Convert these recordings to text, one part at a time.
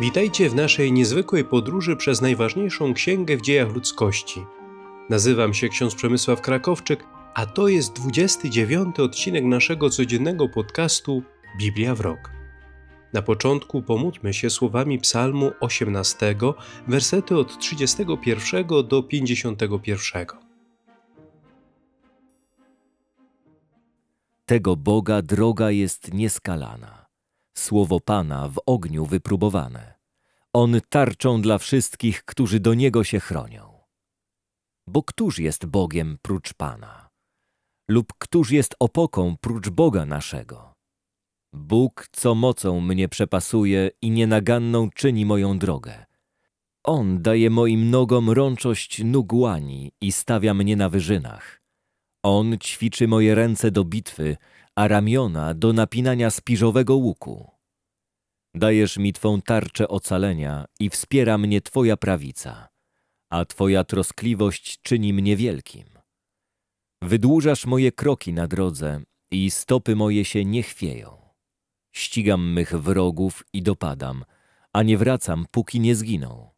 Witajcie w naszej niezwykłej podróży przez najważniejszą księgę w dziejach ludzkości. Nazywam się ksiądz Przemysław Krakowczyk, a to jest 29 odcinek naszego codziennego podcastu Biblia w rok. Na początku pomódlmy się słowami Psalmu 18, wersety od 31 do 51. Tego Boga droga jest nieskalana słowo Pana w ogniu wypróbowane. On tarczą dla wszystkich, którzy do Niego się chronią. Bo któż jest Bogiem prócz Pana? Lub któż jest opoką prócz Boga naszego? Bóg, co mocą mnie przepasuje i nienaganną czyni moją drogę. On daje moim nogom rączość nóg łani i stawia mnie na wyżynach. On ćwiczy moje ręce do bitwy, a ramiona do napinania spiżowego łuku. Dajesz mi Twą tarczę ocalenia i wspiera mnie Twoja prawica, a Twoja troskliwość czyni mnie wielkim. Wydłużasz moje kroki na drodze i stopy moje się nie chwieją. Ścigam mych wrogów i dopadam, a nie wracam, póki nie zginą.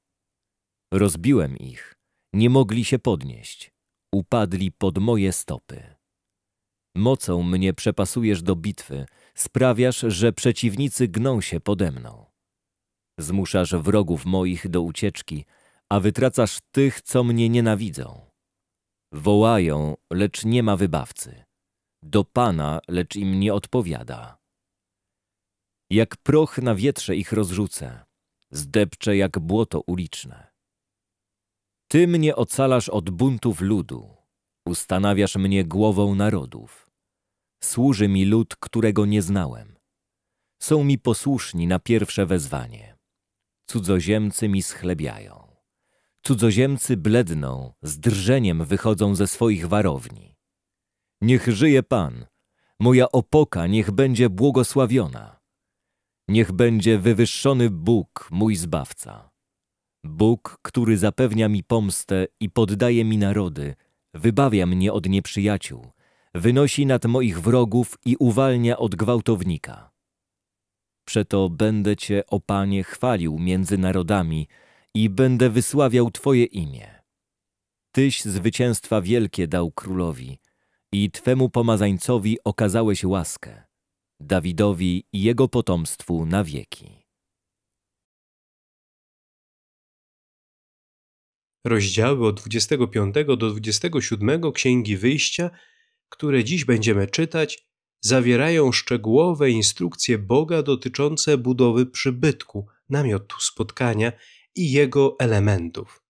Rozbiłem ich, nie mogli się podnieść, upadli pod moje stopy. Mocą mnie przepasujesz do bitwy, Sprawiasz, że przeciwnicy gną się pode mną. Zmuszasz wrogów moich do ucieczki, a wytracasz tych, co mnie nienawidzą. Wołają, lecz nie ma wybawcy. Do Pana, lecz im nie odpowiada. Jak proch na wietrze ich rozrzucę, zdepczę jak błoto uliczne. Ty mnie ocalasz od buntów ludu, ustanawiasz mnie głową narodów. Służy mi lud, którego nie znałem. Są mi posłuszni na pierwsze wezwanie. Cudzoziemcy mi schlebiają. Cudzoziemcy bledną, z drżeniem wychodzą ze swoich warowni. Niech żyje Pan, moja opoka niech będzie błogosławiona. Niech będzie wywyższony Bóg, mój Zbawca. Bóg, który zapewnia mi pomstę i poddaje mi narody, wybawia mnie od nieprzyjaciół, wynosi nad moich wrogów i uwalnia od gwałtownika. Przeto będę Cię, o Panie, chwalił między narodami i będę wysławiał Twoje imię. Tyś zwycięstwa wielkie dał królowi i Twemu pomazańcowi okazałeś łaskę, Dawidowi i jego potomstwu na wieki. Rozdziały od 25 do 27 Księgi Wyjścia które dziś będziemy czytać, zawierają szczegółowe instrukcje Boga dotyczące budowy przybytku, namiotu spotkania i jego elementów.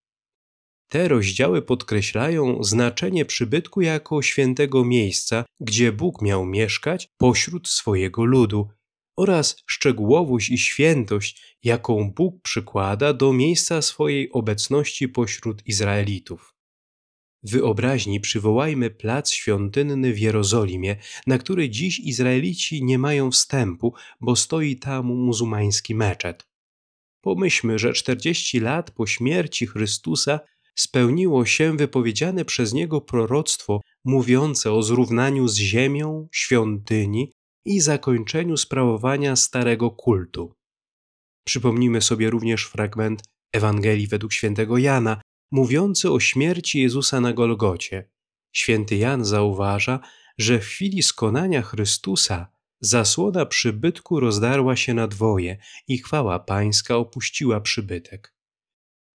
Te rozdziały podkreślają znaczenie przybytku jako świętego miejsca, gdzie Bóg miał mieszkać pośród swojego ludu, oraz szczegółowość i świętość, jaką Bóg przykłada do miejsca swojej obecności pośród Izraelitów wyobraźni przywołajmy plac świątynny w Jerozolimie, na który dziś Izraelici nie mają wstępu, bo stoi tam muzułmański meczet. Pomyślmy, że 40 lat po śmierci Chrystusa spełniło się wypowiedziane przez niego proroctwo mówiące o zrównaniu z ziemią świątyni i zakończeniu sprawowania starego kultu. Przypomnijmy sobie również fragment Ewangelii według świętego Jana, mówiący o śmierci Jezusa na Golgocie. Święty Jan zauważa, że w chwili skonania Chrystusa zasłona przybytku rozdarła się na dwoje i chwała Pańska opuściła przybytek.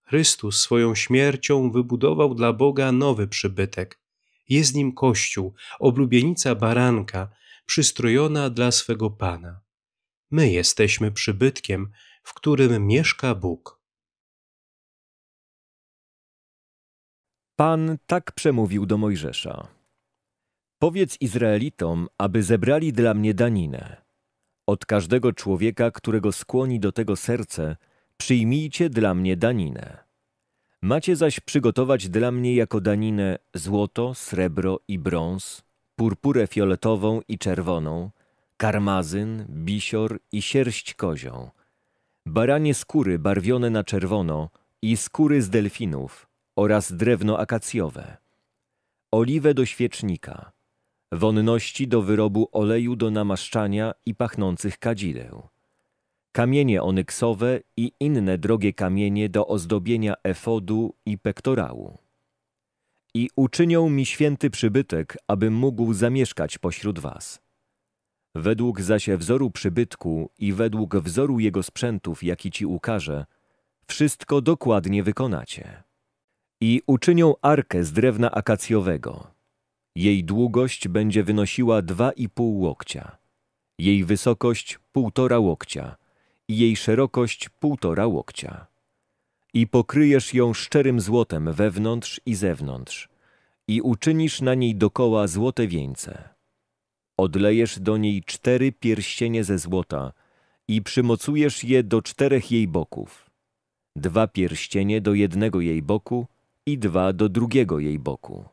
Chrystus swoją śmiercią wybudował dla Boga nowy przybytek. Jest nim Kościół, oblubienica baranka, przystrojona dla swego Pana. My jesteśmy przybytkiem, w którym mieszka Bóg. Pan tak przemówił do Mojżesza. Powiedz Izraelitom, aby zebrali dla mnie daninę. Od każdego człowieka, którego skłoni do tego serce, przyjmijcie dla mnie daninę. Macie zaś przygotować dla mnie jako daninę złoto, srebro i brąz, purpurę fioletową i czerwoną, karmazyn, bisior i sierść kozią, baranie skóry barwione na czerwono i skóry z delfinów, oraz drewno akacjowe, oliwę do świecznika, wonności do wyrobu oleju do namaszczania i pachnących kadzideł, kamienie onyksowe i inne drogie kamienie do ozdobienia efodu i pektorału. I uczynią mi święty przybytek, abym mógł zamieszkać pośród was. Według zaś wzoru przybytku i według wzoru jego sprzętów, jaki ci ukaże, wszystko dokładnie wykonacie. I uczynią arkę z drewna akacjowego. Jej długość będzie wynosiła dwa i pół łokcia, jej wysokość półtora łokcia i jej szerokość półtora łokcia. I pokryjesz ją szczerym złotem wewnątrz i zewnątrz i uczynisz na niej dokoła złote wieńce. Odlejesz do niej cztery pierścienie ze złota i przymocujesz je do czterech jej boków. Dwa pierścienie do jednego jej boku i dwa do drugiego jej boku.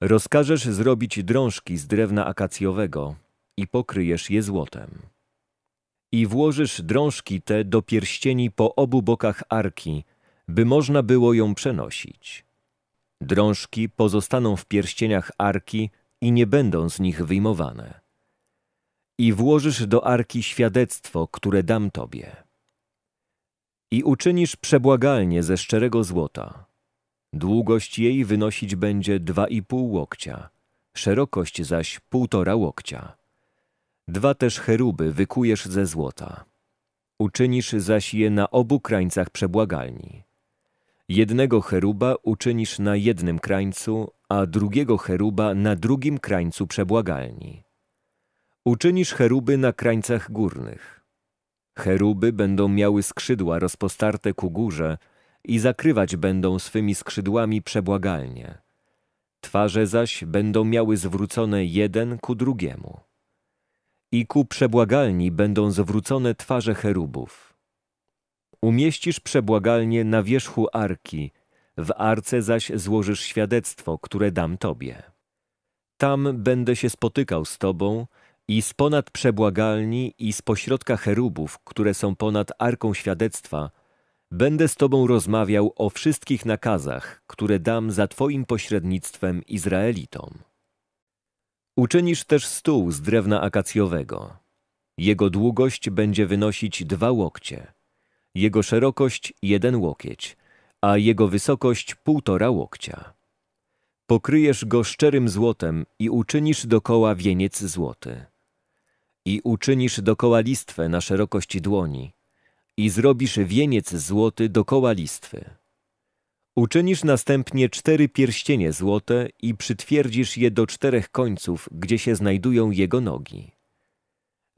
Rozkażesz zrobić drążki z drewna akacjowego i pokryjesz je złotem. I włożysz drążki te do pierścieni po obu bokach arki, by można było ją przenosić. Drążki pozostaną w pierścieniach arki i nie będą z nich wyjmowane. I włożysz do arki świadectwo, które dam tobie. I uczynisz przebłagalnie ze szczerego złota Długość jej wynosić będzie dwa i pół łokcia, szerokość zaś półtora łokcia. Dwa też cheruby wykujesz ze złota. Uczynisz zaś je na obu krańcach przebłagalni. Jednego cheruba uczynisz na jednym krańcu, a drugiego cheruba na drugim krańcu przebłagalni. Uczynisz cheruby na krańcach górnych. Cheruby będą miały skrzydła rozpostarte ku górze, i zakrywać będą swymi skrzydłami przebłagalnie. Twarze zaś będą miały zwrócone jeden ku drugiemu. I ku przebłagalni będą zwrócone twarze cherubów. Umieścisz przebłagalnie na wierzchu arki, w arce zaś złożysz świadectwo, które dam tobie. Tam będę się spotykał z tobą i z ponad przebłagalni i z pośrodka cherubów, które są ponad arką świadectwa, Będę z Tobą rozmawiał o wszystkich nakazach, które dam za Twoim pośrednictwem Izraelitom. Uczynisz też stół z drewna akacjowego. Jego długość będzie wynosić dwa łokcie, jego szerokość jeden łokieć, a jego wysokość półtora łokcia. Pokryjesz go szczerym złotem i uczynisz dokoła wieniec złoty. I uczynisz dokoła listwę na szerokości dłoni – i zrobisz wieniec złoty dokoła listwy. Uczynisz następnie cztery pierścienie złote i przytwierdzisz je do czterech końców, gdzie się znajdują jego nogi.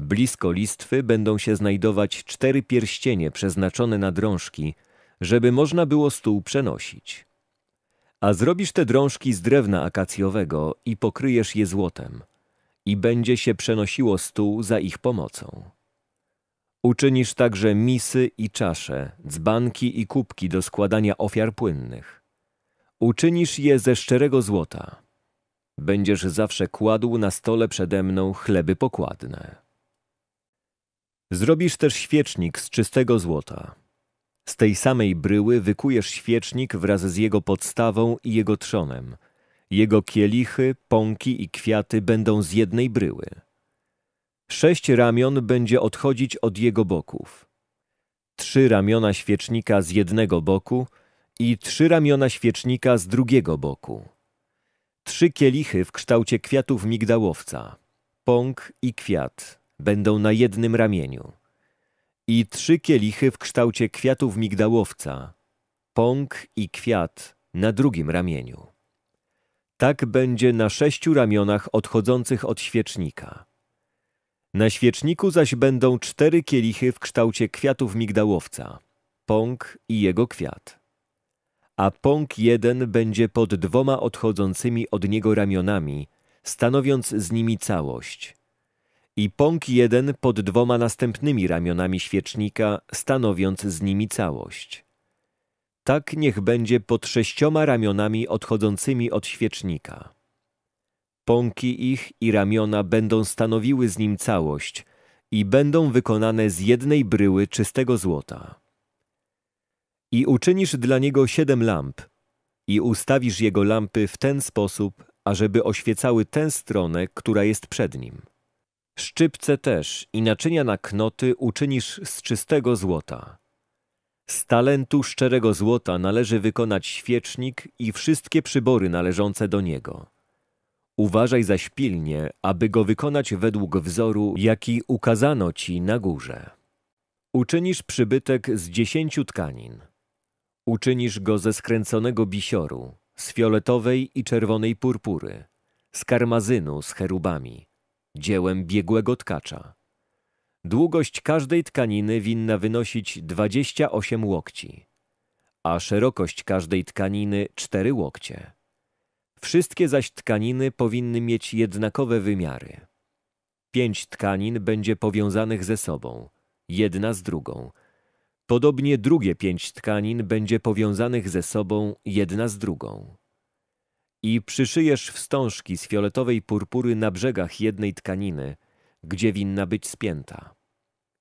Blisko listwy będą się znajdować cztery pierścienie przeznaczone na drążki, żeby można było stół przenosić. A zrobisz te drążki z drewna akacjowego i pokryjesz je złotem. I będzie się przenosiło stół za ich pomocą. Uczynisz także misy i czasze, dzbanki i kubki do składania ofiar płynnych. Uczynisz je ze szczerego złota. Będziesz zawsze kładł na stole przede mną chleby pokładne. Zrobisz też świecznik z czystego złota. Z tej samej bryły wykujesz świecznik wraz z jego podstawą i jego trzonem. Jego kielichy, pąki i kwiaty będą z jednej bryły. Sześć ramion będzie odchodzić od jego boków. Trzy ramiona świecznika z jednego boku i trzy ramiona świecznika z drugiego boku. Trzy kielichy w kształcie kwiatów migdałowca, pąk i kwiat, będą na jednym ramieniu. I trzy kielichy w kształcie kwiatów migdałowca, pąk i kwiat na drugim ramieniu. Tak będzie na sześciu ramionach odchodzących od świecznika na świeczniku zaś będą cztery kielichy w kształcie kwiatów migdałowca, pąk i jego kwiat. A pąk jeden będzie pod dwoma odchodzącymi od niego ramionami, stanowiąc z nimi całość. I pąk jeden pod dwoma następnymi ramionami świecznika, stanowiąc z nimi całość. Tak niech będzie pod sześcioma ramionami odchodzącymi od świecznika. Pąki ich i ramiona będą stanowiły z nim całość i będą wykonane z jednej bryły czystego złota. I uczynisz dla niego siedem lamp i ustawisz jego lampy w ten sposób, ażeby oświecały tę stronę, która jest przed nim. Szczypce też i naczynia na knoty uczynisz z czystego złota. Z talentu szczerego złota należy wykonać świecznik i wszystkie przybory należące do niego. Uważaj zaś pilnie, aby go wykonać według wzoru, jaki ukazano ci na górze. Uczynisz przybytek z dziesięciu tkanin. Uczynisz go ze skręconego bisioru, z fioletowej i czerwonej purpury, z karmazynu z cherubami, dziełem biegłego tkacza. Długość każdej tkaniny winna wynosić 28 łokci, a szerokość każdej tkaniny 4 łokcie. Wszystkie zaś tkaniny powinny mieć jednakowe wymiary. Pięć tkanin będzie powiązanych ze sobą, jedna z drugą. Podobnie drugie pięć tkanin będzie powiązanych ze sobą, jedna z drugą. I przyszyjesz wstążki z fioletowej purpury na brzegach jednej tkaniny, gdzie winna być spięta.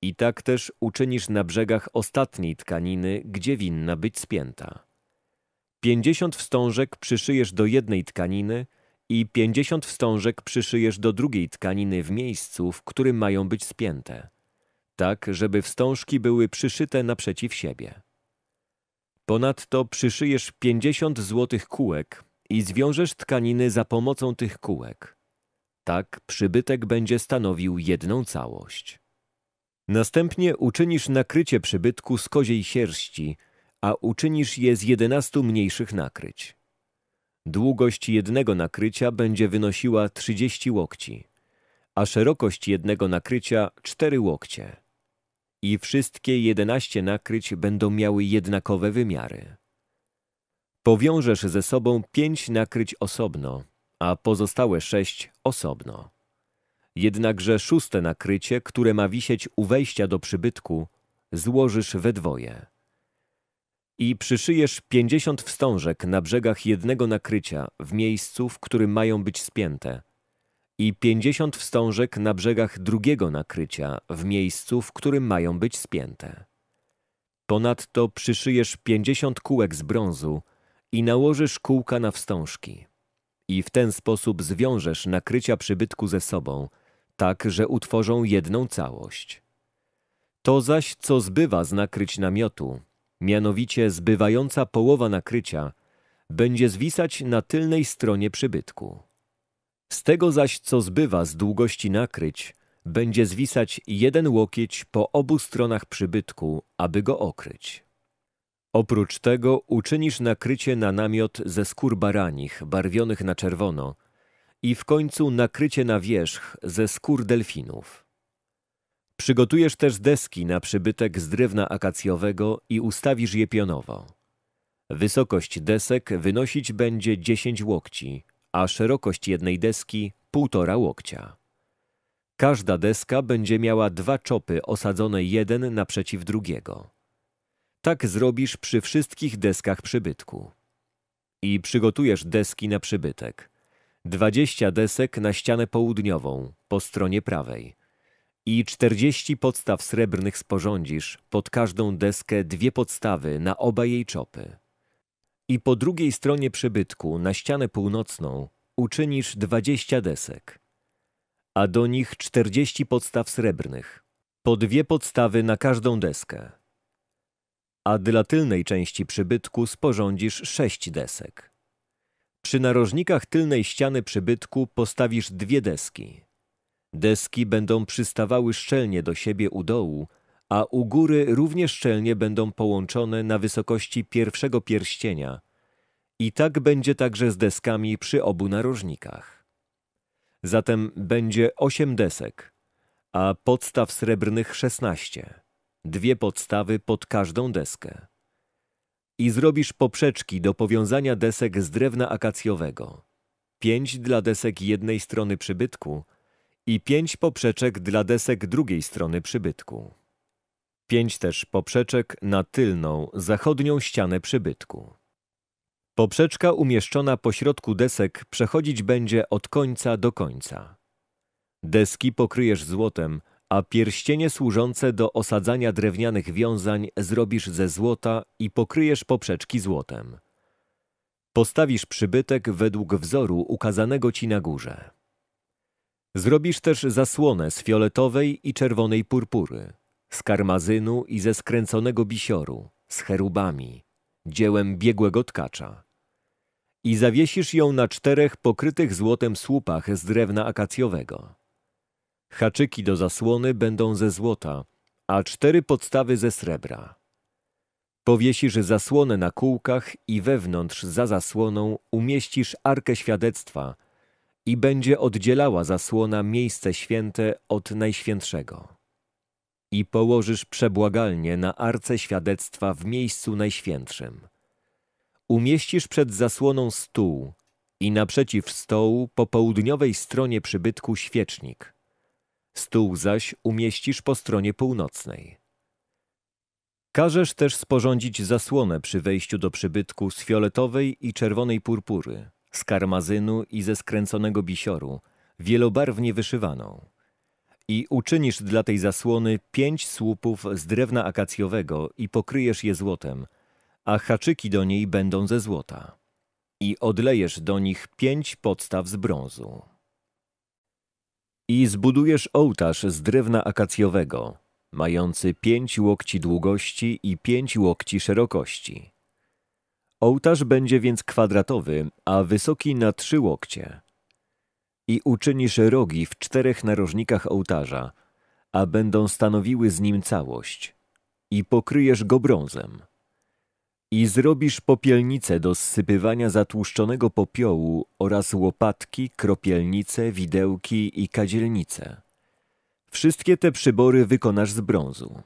I tak też uczynisz na brzegach ostatniej tkaniny, gdzie winna być spięta. 50 wstążek przyszyjesz do jednej tkaniny i 50 wstążek przyszyjesz do drugiej tkaniny w miejscu, w którym mają być spięte, tak żeby wstążki były przyszyte naprzeciw siebie. Ponadto przyszyjesz 50 złotych kółek i zwiążesz tkaniny za pomocą tych kółek. Tak przybytek będzie stanowił jedną całość. Następnie uczynisz nakrycie przybytku z koziej sierści – a uczynisz je z jedenastu mniejszych nakryć. Długość jednego nakrycia będzie wynosiła trzydzieści łokci, a szerokość jednego nakrycia cztery łokcie. I wszystkie jedenaście nakryć będą miały jednakowe wymiary. Powiążesz ze sobą pięć nakryć osobno, a pozostałe sześć osobno. Jednakże szóste nakrycie, które ma wisieć u wejścia do przybytku, złożysz we dwoje i przyszyjesz pięćdziesiąt wstążek na brzegach jednego nakrycia, w miejscu, w którym mają być spięte, i pięćdziesiąt wstążek na brzegach drugiego nakrycia, w miejscu, w którym mają być spięte. Ponadto przyszyjesz pięćdziesiąt kółek z brązu i nałożysz kółka na wstążki. I w ten sposób zwiążesz nakrycia przybytku ze sobą, tak, że utworzą jedną całość. To zaś, co zbywa z nakryć namiotu, mianowicie zbywająca połowa nakrycia, będzie zwisać na tylnej stronie przybytku. Z tego zaś, co zbywa z długości nakryć, będzie zwisać jeden łokieć po obu stronach przybytku, aby go okryć. Oprócz tego uczynisz nakrycie na namiot ze skór baranich, barwionych na czerwono, i w końcu nakrycie na wierzch ze skór delfinów. Przygotujesz też deski na przybytek z drewna akacjowego i ustawisz je pionowo. Wysokość desek wynosić będzie 10 łokci, a szerokość jednej deski 1,5 łokcia. Każda deska będzie miała dwa czopy osadzone jeden naprzeciw drugiego. Tak zrobisz przy wszystkich deskach przybytku. I przygotujesz deski na przybytek. 20 desek na ścianę południową, po stronie prawej – i czterdzieści podstaw srebrnych sporządzisz, pod każdą deskę dwie podstawy na oba jej czopy. I po drugiej stronie przybytku, na ścianę północną, uczynisz dwadzieścia desek, a do nich czterdzieści podstaw srebrnych, po dwie podstawy na każdą deskę. A dla tylnej części przybytku sporządzisz sześć desek. Przy narożnikach tylnej ściany przybytku postawisz dwie deski Deski będą przystawały szczelnie do siebie u dołu, a u góry równie szczelnie będą połączone na wysokości pierwszego pierścienia. I tak będzie także z deskami przy obu narożnikach. Zatem będzie osiem desek, a podstaw srebrnych szesnaście, dwie podstawy pod każdą deskę. I zrobisz poprzeczki do powiązania desek z drewna akacjowego, pięć dla desek jednej strony przybytku, i pięć poprzeczek dla desek drugiej strony przybytku. Pięć też poprzeczek na tylną, zachodnią ścianę przybytku. Poprzeczka umieszczona pośrodku desek przechodzić będzie od końca do końca. Deski pokryjesz złotem, a pierścienie służące do osadzania drewnianych wiązań zrobisz ze złota i pokryjesz poprzeczki złotem. Postawisz przybytek według wzoru ukazanego ci na górze. Zrobisz też zasłonę z fioletowej i czerwonej purpury, z karmazynu i ze skręconego bisioru, z cherubami, dziełem biegłego tkacza. I zawiesisz ją na czterech pokrytych złotem słupach z drewna akacjowego. Haczyki do zasłony będą ze złota, a cztery podstawy ze srebra. Powiesisz zasłonę na kółkach i wewnątrz za zasłoną umieścisz arkę świadectwa – i będzie oddzielała zasłona miejsce święte od Najświętszego. I położysz przebłagalnie na arce świadectwa w miejscu Najświętszym. Umieścisz przed zasłoną stół i naprzeciw stołu po południowej stronie przybytku świecznik. Stół zaś umieścisz po stronie północnej. Każesz też sporządzić zasłonę przy wejściu do przybytku z fioletowej i czerwonej purpury z karmazynu i ze skręconego bisioru, wielobarwnie wyszywaną. I uczynisz dla tej zasłony pięć słupów z drewna akacjowego i pokryjesz je złotem, a haczyki do niej będą ze złota. I odlejesz do nich pięć podstaw z brązu. I zbudujesz ołtarz z drewna akacjowego, mający pięć łokci długości i pięć łokci szerokości Ołtarz będzie więc kwadratowy, a wysoki na trzy łokcie. I uczynisz rogi w czterech narożnikach ołtarza, a będą stanowiły z nim całość. I pokryjesz go brązem. I zrobisz popielnicę do zsypywania zatłuszczonego popiołu oraz łopatki, kropielnice, widełki i kadzielnice. Wszystkie te przybory wykonasz z brązu.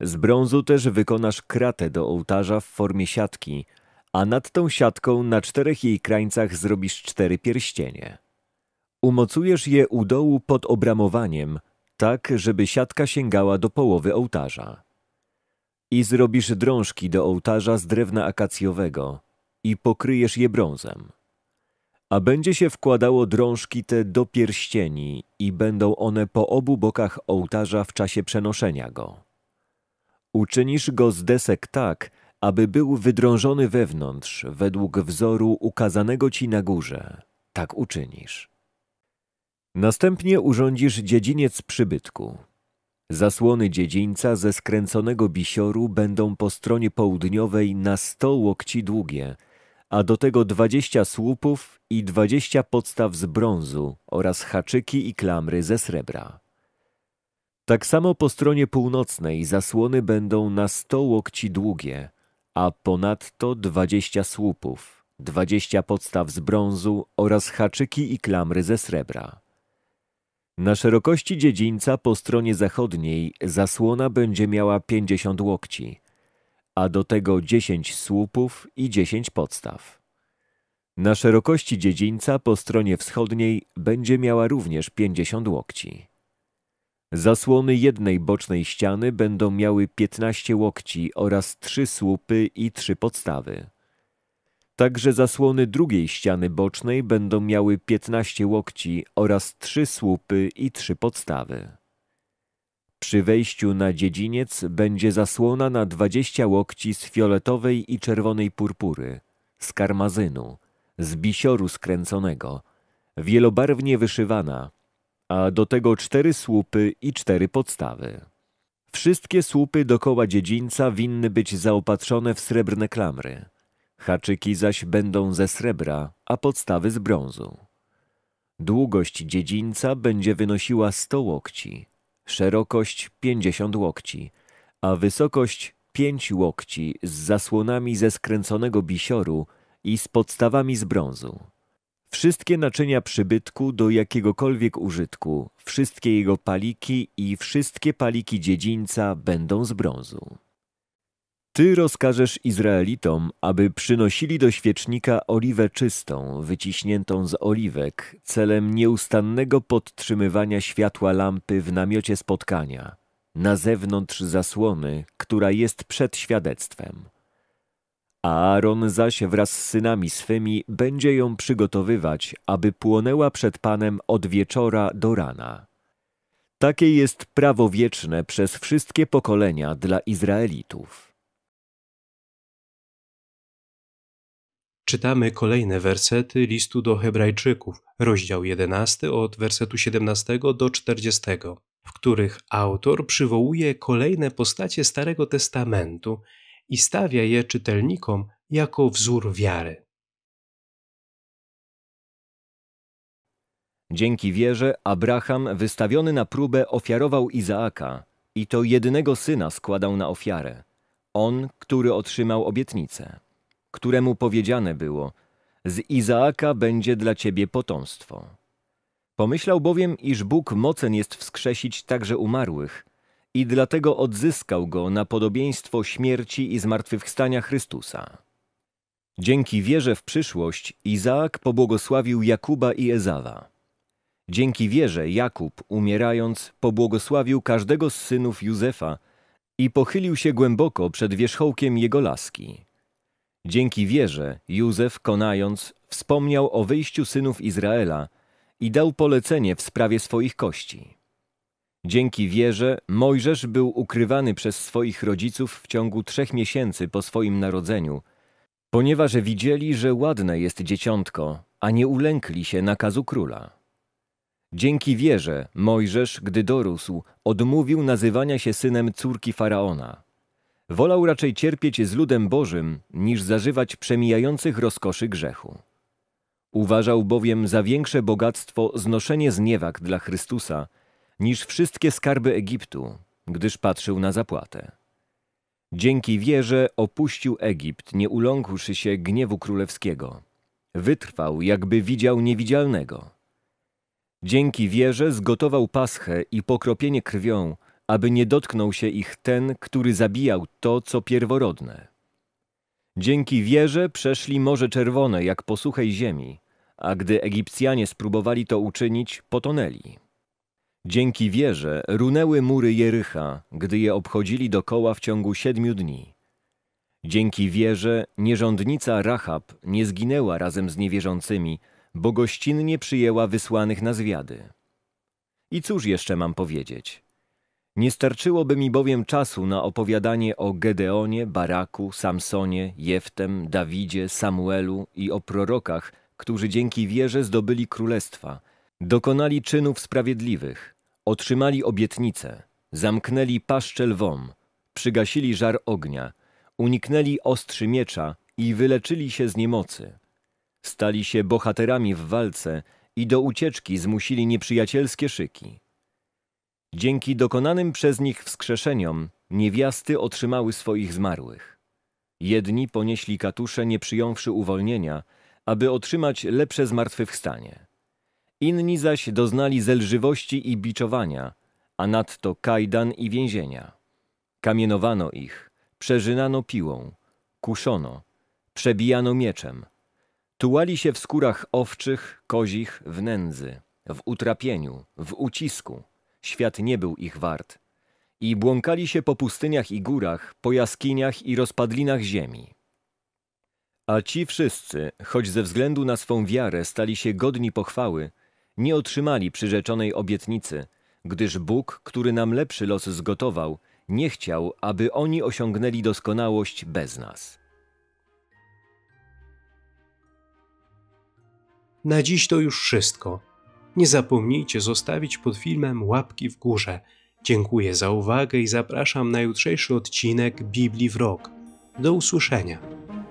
Z brązu też wykonasz kratę do ołtarza w formie siatki, a nad tą siatką na czterech jej krańcach zrobisz cztery pierścienie. Umocujesz je u dołu pod obramowaniem, tak żeby siatka sięgała do połowy ołtarza. I zrobisz drążki do ołtarza z drewna akacjowego i pokryjesz je brązem. A będzie się wkładało drążki te do pierścieni i będą one po obu bokach ołtarza w czasie przenoszenia go. Uczynisz go z desek tak, aby był wydrążony wewnątrz, według wzoru ukazanego ci na górze. Tak uczynisz. Następnie urządzisz dziedziniec przybytku. Zasłony dziedzińca ze skręconego bisioru będą po stronie południowej na sto łokci długie, a do tego dwadzieścia słupów i dwadzieścia podstaw z brązu oraz haczyki i klamry ze srebra. Tak samo po stronie północnej zasłony będą na sto łokci długie, a ponadto dwadzieścia słupów, dwadzieścia podstaw z brązu oraz haczyki i klamry ze srebra. Na szerokości dziedzińca po stronie zachodniej zasłona będzie miała pięćdziesiąt łokci, a do tego dziesięć słupów i dziesięć podstaw. Na szerokości dziedzińca po stronie wschodniej będzie miała również pięćdziesiąt łokci. Zasłony jednej bocznej ściany będą miały 15 łokci oraz trzy słupy i trzy podstawy. Także zasłony drugiej ściany bocznej będą miały 15 łokci oraz trzy słupy i trzy podstawy. Przy wejściu na dziedziniec będzie zasłona na 20 łokci z fioletowej i czerwonej purpury, z karmazynu, z bisioru skręconego, wielobarwnie wyszywana, a do tego cztery słupy i cztery podstawy. Wszystkie słupy dokoła dziedzińca winny być zaopatrzone w srebrne klamry. Haczyki zaś będą ze srebra, a podstawy z brązu. Długość dziedzińca będzie wynosiła 100 łokci, szerokość 50 łokci, a wysokość 5 łokci z zasłonami ze skręconego bisioru i z podstawami z brązu. Wszystkie naczynia przybytku do jakiegokolwiek użytku, wszystkie jego paliki i wszystkie paliki dziedzińca będą z brązu. Ty rozkażesz Izraelitom, aby przynosili do świecznika oliwę czystą, wyciśniętą z oliwek, celem nieustannego podtrzymywania światła lampy w namiocie spotkania, na zewnątrz zasłony, która jest przed świadectwem. Aaron zaś wraz z synami swymi będzie ją przygotowywać, aby płonęła przed Panem od wieczora do rana. Takie jest prawo wieczne przez wszystkie pokolenia dla Izraelitów. Czytamy kolejne wersety listu do Hebrajczyków, rozdział 11 od wersetu 17 do 40, w których autor przywołuje kolejne postacie Starego Testamentu – i stawia je czytelnikom jako wzór wiary. Dzięki wierze Abraham, wystawiony na próbę, ofiarował Izaaka i to jedynego syna składał na ofiarę. On, który otrzymał obietnicę, któremu powiedziane było: Z Izaaka będzie dla ciebie potomstwo. Pomyślał bowiem, iż Bóg mocen jest wskrzesić także umarłych i dlatego odzyskał go na podobieństwo śmierci i zmartwychwstania Chrystusa. Dzięki wierze w przyszłość Izaak pobłogosławił Jakuba i Ezawa. Dzięki wierze Jakub, umierając, pobłogosławił każdego z synów Józefa i pochylił się głęboko przed wierzchołkiem jego laski. Dzięki wierze Józef, konając, wspomniał o wyjściu synów Izraela i dał polecenie w sprawie swoich kości. Dzięki wierze Mojżesz był ukrywany przez swoich rodziców w ciągu trzech miesięcy po swoim narodzeniu, ponieważ widzieli, że ładne jest dzieciątko, a nie ulękli się nakazu króla. Dzięki wierze Mojżesz, gdy dorósł, odmówił nazywania się synem córki faraona. Wolał raczej cierpieć z ludem Bożym, niż zażywać przemijających rozkoszy grzechu. Uważał bowiem za większe bogactwo znoszenie zniewag dla Chrystusa, niż wszystkie skarby Egiptu, gdyż patrzył na zapłatę. Dzięki wierze opuścił Egipt, nie uląkłszy się gniewu królewskiego. Wytrwał, jakby widział niewidzialnego. Dzięki wierze zgotował paschę i pokropienie krwią, aby nie dotknął się ich ten, który zabijał to, co pierworodne. Dzięki wierze przeszli Morze Czerwone jak po suchej ziemi, a gdy Egipcjanie spróbowali to uczynić, potonęli. Dzięki wierze runęły mury Jericha, gdy je obchodzili dokoła w ciągu siedmiu dni. Dzięki wierze nierządnica Rahab nie zginęła razem z niewierzącymi, bo gościnnie przyjęła wysłanych na zwiady. I cóż jeszcze mam powiedzieć? Nie starczyłoby mi bowiem czasu na opowiadanie o Gedeonie, Baraku, Samsonie, Jeftem, Dawidzie, Samuelu i o prorokach, którzy dzięki wierze zdobyli królestwa, dokonali czynów sprawiedliwych, Otrzymali obietnicę, zamknęli paszczę lwom, przygasili żar ognia, uniknęli ostrzy miecza i wyleczyli się z niemocy. Stali się bohaterami w walce i do ucieczki zmusili nieprzyjacielskie szyki. Dzięki dokonanym przez nich wskrzeszeniom niewiasty otrzymały swoich zmarłych. Jedni ponieśli katusze, nie przyjąwszy uwolnienia, aby otrzymać lepsze zmartwychwstanie. Inni zaś doznali zelżywości i biczowania, a nadto kajdan i więzienia. Kamienowano ich, przeżynano piłą, kuszono, przebijano mieczem. Tułali się w skórach owczych, kozich, w nędzy, w utrapieniu, w ucisku. Świat nie był ich wart. I błąkali się po pustyniach i górach, po jaskiniach i rozpadlinach ziemi. A ci wszyscy, choć ze względu na swą wiarę stali się godni pochwały, nie otrzymali przyrzeczonej obietnicy, gdyż Bóg, który nam lepszy los zgotował, nie chciał, aby oni osiągnęli doskonałość bez nas. Na dziś to już wszystko. Nie zapomnijcie zostawić pod filmem łapki w górze. Dziękuję za uwagę i zapraszam na jutrzejszy odcinek Biblii w Rok. Do usłyszenia.